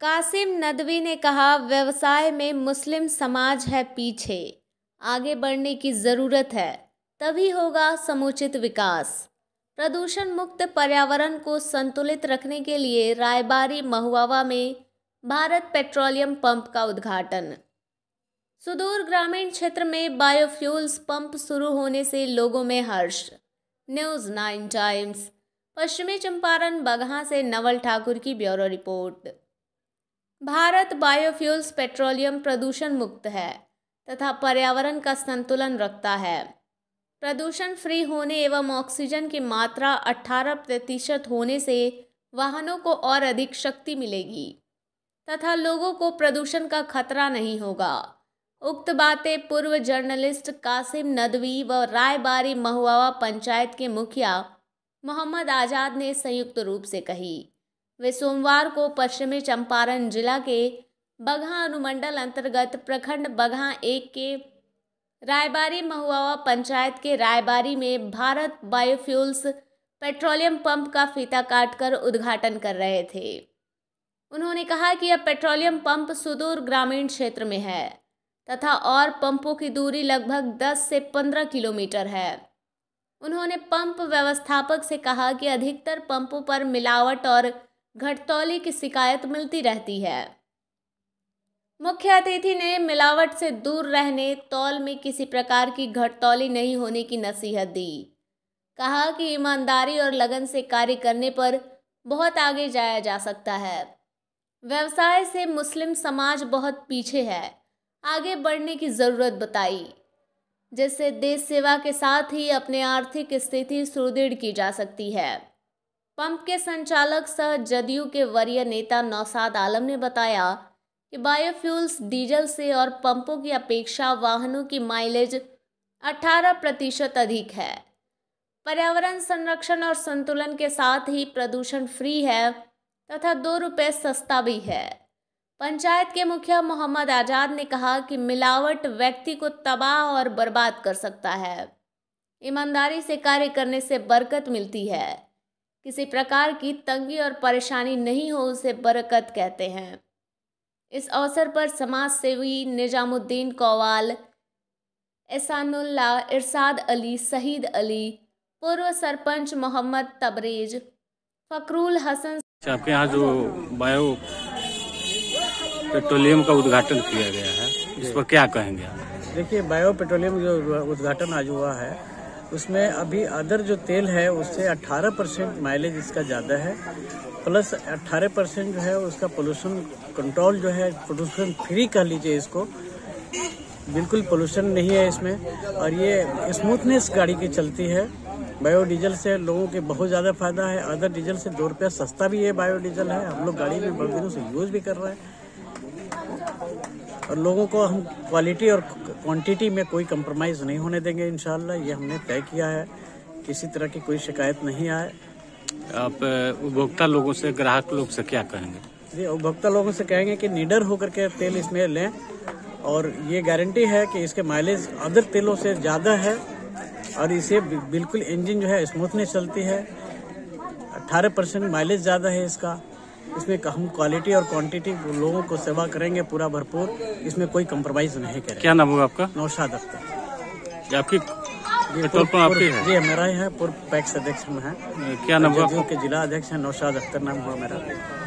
कासिम नदवी ने कहा व्यवसाय में मुस्लिम समाज है पीछे आगे बढ़ने की ज़रूरत है तभी होगा समुचित विकास प्रदूषण मुक्त पर्यावरण को संतुलित रखने के लिए रायबारी महुआवा में भारत पेट्रोलियम पंप का उद्घाटन सुदूर ग्रामीण क्षेत्र में बायोफ्यूल्स पंप शुरू होने से लोगों में हर्ष न्यूज़ नाइन टाइम्स पश्चिमी चंपारण बगहा से नवल ठाकुर की bureau report Bharat biofuels petroleum प्रदूषण मुक्त है तथा पर्यावरण का संतुलन रखता है प्रदूषण फ्री होने एवं ऑक्सीजन की मात्रा 18 प्रतिशत होने से वाहनों को और अधिक शक्ति मिलेगी तथा लोगों को प्रदूषण का खतरा नहीं होगा उक्त बातें पूर्व जर्नलिस्ट कासिम नदवी व रायबारी महुआवा पंचायत के मुखिया मोहम्मद आज़ाद ने संयुक्त रूप से कही वे सोमवार को पश्चिमी चंपारण जिला के बगहा अनुमंडल अंतर्गत प्रखंड बगहा एक के रायबारी महुआवा पंचायत के रायबारी में भारत बायोफ्यूल्स पेट्रोलियम पंप का फीता काटकर उद्घाटन कर रहे थे उन्होंने कहा कि यह पेट्रोलियम पंप सुदूर ग्रामीण क्षेत्र में है तथा और पंपों की दूरी लगभग 10 से 15 किलोमीटर है उन्होंने पंप व्यवस्थापक से कहा कि अधिकतर पंपों पर मिलावट और घटतौली की शिकायत मिलती रहती है मुख्य अतिथि ने मिलावट से दूर रहने तौल में किसी प्रकार की घटतौली नहीं होने की नसीहत दी कहा कि ईमानदारी और लगन से कार्य करने पर बहुत आगे जाया जा सकता है व्यवसाय से मुस्लिम समाज बहुत पीछे है आगे बढ़ने की ज़रूरत बताई जिससे देश सेवा के साथ ही अपने आर्थिक स्थिति सुदृढ़ की जा सकती है पंप के संचालक सह जदयू के वरीय नेता नौसाद आलम ने बताया कि बायोफ्यूल्स डीजल से और पंपों की अपेक्षा वाहनों की माइलेज 18 प्रतिशत अधिक है पर्यावरण संरक्षण और संतुलन के साथ ही प्रदूषण फ्री है तथा दो रुपये सस्ता भी है पंचायत के मुखिया मोहम्मद आजाद ने कहा कि मिलावट व्यक्ति को तबाह और बर्बाद कर सकता है ईमानदारी से कार्य करने से बरकत मिलती है किसी प्रकार की तंगी और परेशानी नहीं हो उसे बरकत कहते हैं इस अवसर पर समाज सेवी निजामुद्दीन कौवाल एहसानुल्ला इरसाद अली शहीद अली पूर्व सरपंच मोहम्मद तबरेज फकरुल हसन अच्छा, आपके यहाँ जो बायो पेट्रोलियम का उद्घाटन किया गया है इस पर क्या कहेंगे आप देखिए बायो पेट्रोलियम जो उद्घाटन आज हुआ है उसमें अभी अदर जो तेल है उससे 18 परसेंट माइलेज इसका ज़्यादा है प्लस 18 परसेंट जो है उसका पोल्यूशन कंट्रोल जो है पोल्यूशन फ्री कह लीजिए इसको बिल्कुल पोल्यूशन नहीं है इसमें और ये स्मूथनेस गाड़ी की चलती है बायोडीजल से लोगों के बहुत ज़्यादा फायदा है अदर डीजल से दो रुपया सस्ता भी है बायोडीजल है हम लोग गाड़ी में बड़े दिनों से यूज़ भी कर रहे हैं और लोगों को हम क्वालिटी और क्वांटिटी में कोई कंप्रोमाइज़ नहीं होने देंगे इन ये हमने तय किया है किसी तरह की कोई शिकायत नहीं आए आप उपभोक्ता लोगों से ग्राहक लोग से क्या कहेंगे जी उपभोक्ता लोगों से कहेंगे कि निडर होकर के तेल इसमें लें और ये गारंटी है कि इसके माइलेज अदर तेलों से ज़्यादा है और इसे बिल्कुल इंजन जो है स्मूथनेस चलती है अट्ठारह परसेंट माइलेज ज़्यादा है इसका इसमें हम क्वालिटी और क्वांटिटी लोगों को सेवा करेंगे पूरा भरपूर इसमें कोई कम्प्रोमाइज नहीं करेंगे क्या नाम होगा आपका नौशाद अख्तर आपकी पेट्रोल पंप आपकी है जी मेरा है पूर्व पैक्स अध्यक्ष में है क्या नाम जिला अध्यक्ष है नौशाद अख्तर नाम हुआ मेरा